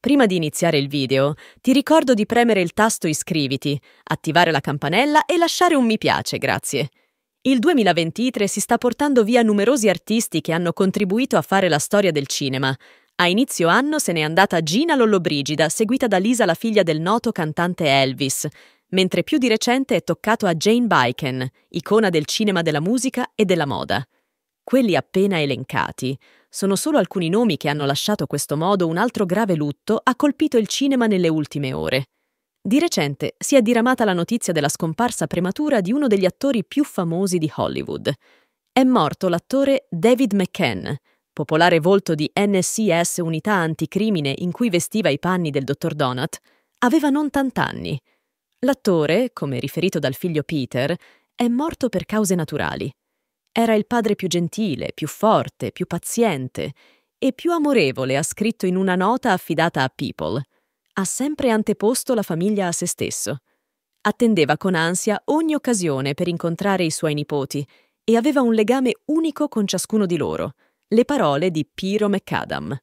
Prima di iniziare il video, ti ricordo di premere il tasto iscriviti, attivare la campanella e lasciare un mi piace, grazie. Il 2023 si sta portando via numerosi artisti che hanno contribuito a fare la storia del cinema. A inizio anno se n'è andata Gina Lollobrigida, seguita da Lisa la figlia del noto cantante Elvis, mentre più di recente è toccato a Jane Biken, icona del cinema della musica e della moda. Quelli appena elencati sono solo alcuni nomi che hanno lasciato questo modo un altro grave lutto ha colpito il cinema nelle ultime ore. Di recente si è diramata la notizia della scomparsa prematura di uno degli attori più famosi di Hollywood. È morto l'attore David McCann, popolare volto di NCS Unità Anticrimine in cui vestiva i panni del dottor Donut, aveva non tant'anni. L'attore, come riferito dal figlio Peter, è morto per cause naturali. Era il padre più gentile, più forte, più paziente e più amorevole, ha scritto in una nota affidata a People. Ha sempre anteposto la famiglia a se stesso. Attendeva con ansia ogni occasione per incontrare i suoi nipoti e aveva un legame unico con ciascuno di loro. Le parole di Piro McAdam.